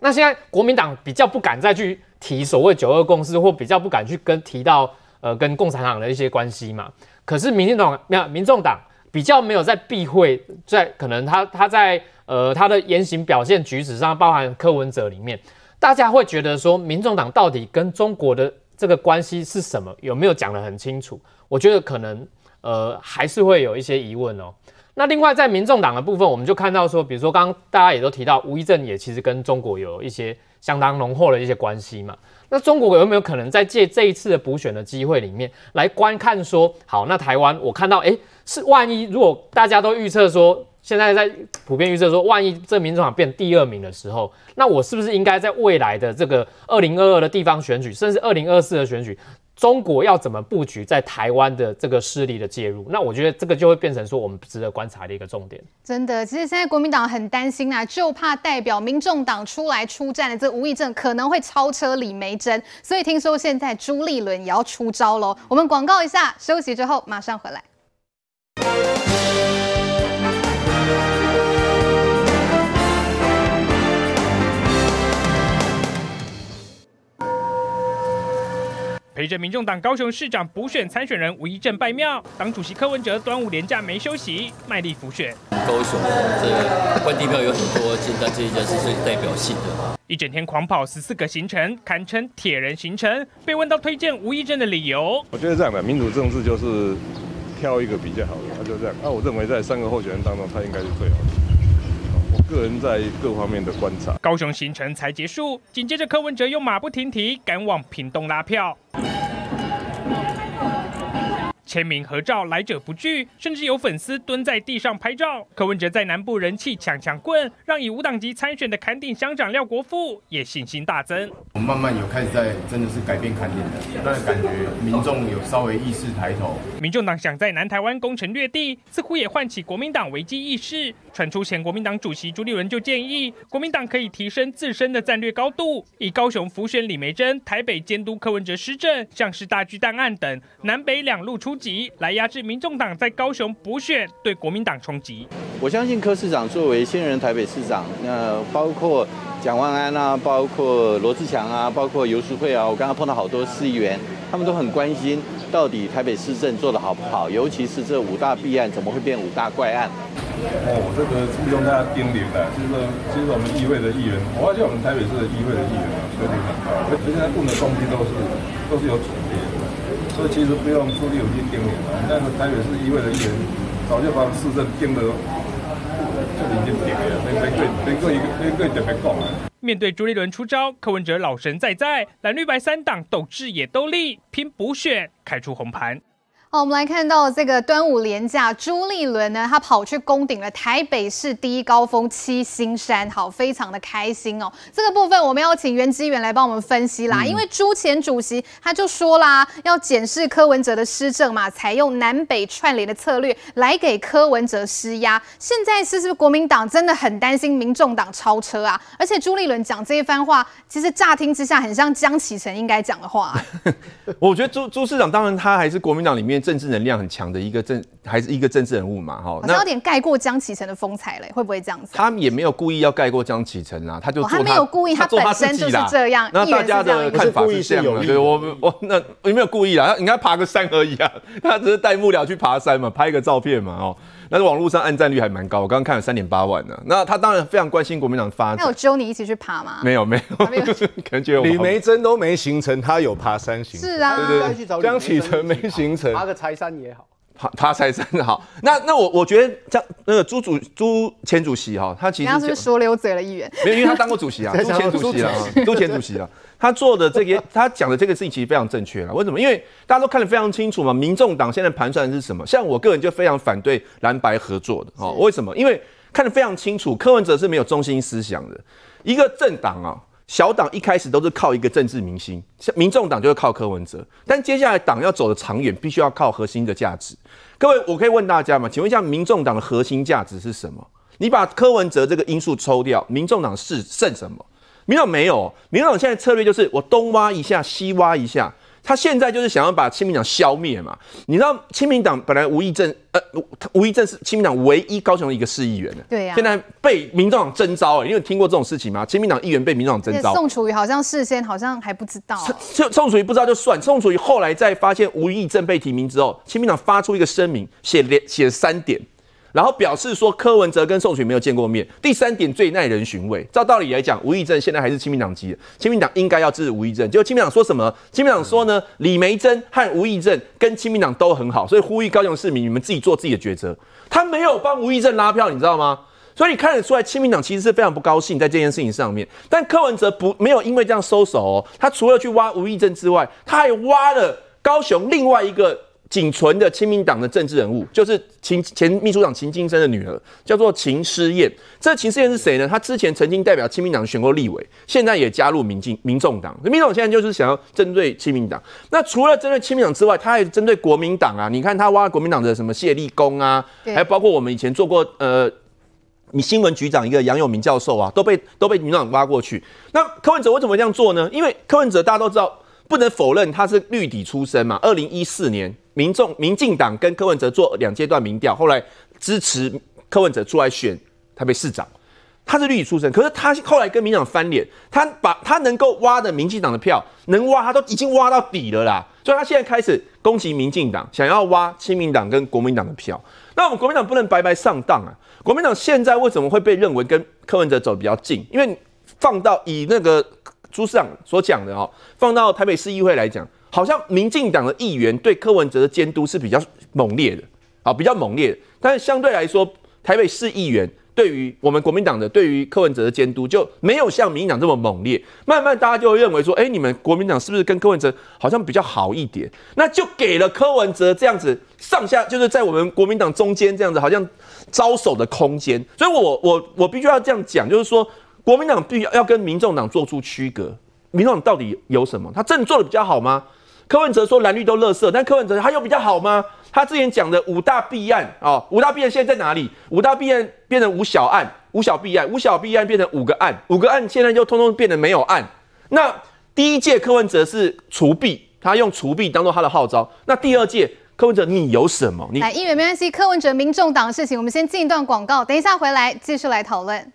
那现在国民党比较不敢再去提所谓九二共识，或比较不敢去跟提到呃跟共产党的一些关系嘛。可是，民进党没有，民众党比较没有在避讳，在可能他他在呃他的言行表现举止上，包含柯文哲里面，大家会觉得说，民众党到底跟中国的这个关系是什么？有没有讲得很清楚？我觉得可能呃还是会有一些疑问哦。那另外在民众党的部分，我们就看到说，比如说刚刚大家也都提到，吴一正也其实跟中国有一些相当浓厚的一些关系嘛。那中国有没有可能在借这一次的补选的机会里面，来观看说，好，那台湾我看到，哎，是万一如果大家都预测说，现在在普遍预测说，万一这民众党变第二名的时候，那我是不是应该在未来的这个二零二二的地方选举，甚至二零二四的选举？中国要怎么布局在台湾的这个势力的介入？那我觉得这个就会变成说我们值得观察的一个重点。真的，其实现在国民党很担心啊，就怕代表民众党出来出战的这吴育正可能会超车李梅珍，所以听说现在朱立伦也要出招喽。我们广告一下，休息之后马上回来。陪着民众党高雄市长补选参选人吴一正拜庙，党主席柯文哲端午连假没休息，卖力复选。高雄这本地票有很多，这但这一张是最代表性的。一整天狂跑十四个行程，堪称铁人行程。被问到推荐吴一正的理由，我觉得这样的民主政治就是挑一个比较好的，他就这样。那我认为在三个候选人当中，他应该是最好。个人在各方面的观察，高雄行程才结束，紧接着柯文哲又马不停蹄赶往屏东拉票。签名合照来者不拒，甚至有粉丝蹲在地上拍照。柯文哲在南部人气抢抢棍，让以无党籍参选的坎顶乡长廖国富也信心大增。我慢慢有开始在真的是改变坎顶的，那感觉民众有稍微意识抬头。民众党想在南台湾攻城略地，似乎也唤起国民党危机意识。传出前国民党主席朱立伦就建议，国民党可以提升自身的战略高度，以高雄浮选李梅珍、台北监督柯文哲施政、像是大巨蛋案等南北两路出击，来压制民众党在高雄补选对国民党冲击。我相信柯市长作为现任台北市长，那包括蒋万安啊，包括罗志祥啊，包括游淑慧啊，我刚刚碰到好多市议员，他们都很关心到底台北市政做得好不好，尤其是这五大弊案怎么会变五大怪案？哦。呃，不用他盯脸的，就是说，其实我们议会的议员，我发现我们台北市的议会的议员啊，都很好，因为现在动的东西都是都是有选别，所以其实不用有立伦盯脸。但是台北市议会的议员早就把市政盯了，就里已经盯了，没够能够一个能够准备够。面对朱立伦出招，柯文哲老神在在，蓝绿白三党斗智也斗力，拼补选开出红盘。好，我们来看到这个端午连假，朱立伦呢，他跑去攻顶了台北市第一高峰七星山，好，非常的开心哦。这个部分我们要请袁基元来帮我们分析啦，因为朱前主席他就说啦，要检视柯文哲的施政嘛，采用南北串联的策略来给柯文哲施压。现在是不是国民党真的很担心民众党超车啊？而且朱立伦讲这一番话，其实乍听之下很像江启臣应该讲的话。我觉得朱朱市长当然他还是国民党里面。政治能量很强的一个政还是一个政治人物嘛，哈，那有点盖过江启臣的风采嘞，会不会这样子？他也没有故意要盖过江启臣啊，他就做他，他没有故意，他本身就是这样。那大家的看法是这样对我我那有没有故意啊？他应该爬个山而已啊，他只是带幕僚去爬山嘛，拍个照片嘛，哦。那网络上按赞率还蛮高，我刚刚看了三点八万呢。那他当然非常关心国民党发展。那只有你一起去爬吗？没有，没有，感觉李梅珍都没行程，他有爬山行程。是啊，对对对。江启臣没行程。爬个柴山也好。爬爬财山好。那那我我觉得这那个朱主朱前主席哈，他其实他是说溜嘴了，议员没有，因为他当过主席啊，朱前主席啊，朱前主席啊。他做的这个，他讲的这个事情其实非常正确了。为什么？因为大家都看得非常清楚嘛。民众党现在盘算的是什么？像我个人就非常反对蓝白合作的。哦，为什么？因为看得非常清楚，柯文哲是没有中心思想的一个政党啊。小党一开始都是靠一个政治明星，像民众党就是靠柯文哲。但接下来党要走的长远，必须要靠核心的价值。各位，我可以问大家嘛？请问一下，民众党的核心价值是什么？你把柯文哲这个因素抽掉，民众党是剩什么？民党没有，民进党现在策略就是我东挖一下西挖一下，他现在就是想要把亲民党消灭嘛。你知道亲民党本来吴怡正，呃，吴怡正是亲民党唯一高雄一个市议员的，对呀。现在被民众党征召，哎，你有听过这种事情吗？亲民党议员被民众党征召。宋楚瑜好像事先好像还不知道，宋楚瑜不知道就算，宋楚瑜后来在发现吴怡正被提名之后，亲民党发出一个声明，写连写三点。然后表示说，柯文哲跟宋楚没有见过面。第三点最耐人寻味，照道理来讲，吴怡正现在还是亲民党籍的，亲民党应该要支持吴怡正。结果亲民党说什么？亲民党说呢，李梅珍和吴怡正跟亲民党都很好，所以呼吁高雄市民你们自己做自己的抉择。他没有帮吴怡正拉票，你知道吗？所以看得出来，亲民党其实是非常不高兴在这件事情上面。但柯文哲不没有因为这样收手，哦，他除了去挖吴怡正之外，他还挖了高雄另外一个。仅存的亲民党的政治人物，就是秦前秘书长秦金生的女儿，叫做秦诗燕。这秦诗燕是谁呢？她之前曾经代表亲民党选过立委，现在也加入民进民众党。民众现在就是想要针对亲民党。那除了针对亲民党之外，他还针对国民党啊！你看他挖国民党的什么谢立功啊，还包括我们以前做过呃，你新闻局长一个杨永明教授啊，都被都被民总挖过去。那柯文哲为什么这样做呢？因为柯文哲大家都知道。不能否认他是绿底出身嘛。二零一四年，民众、民进党跟柯文哲做两阶段民调，后来支持柯文哲出来选台北市长，他是绿底出身。可是他后来跟民党翻脸，他把他能够挖的民进党的票能挖，他都已经挖到底了啦。所以他现在开始攻击民进党，想要挖亲民党跟国民党的票。那我们国民党不能白白上当啊！国民党现在为什么会被认为跟柯文哲走比较近？因为放到以那个。朱市长所讲的哦，放到台北市议会来讲，好像民进党的议员对柯文哲的监督是比较猛烈的，啊，比较猛烈。但是相对来说，台北市议员对于我们国民党的对于柯文哲的监督就没有像民进党这么猛烈。慢慢大家就会认为说，哎，你们国民党是不是跟柯文哲好像比较好一点？那就给了柯文哲这样子上下，就是在我们国民党中间这样子好像招手的空间。所以我我我必须要这样讲，就是说。国民党必要要跟民众党做出区隔。民众到底有什么？他真的做的比较好吗？柯文哲说蓝绿都垃圾，但柯文哲他又比较好吗？他之前讲的五大弊案啊，五大弊案现在在哪里？五大弊案变成五小案，五小弊案，五小弊案变成五个案，五个案现在又通通变得没有案。那第一届柯文哲是除弊，他用除弊当做他的号召。那第二届柯文哲，你有什么？来，议员没关系，柯文哲民众党的事情，我们先进一段广告，等一下回来继续来讨论。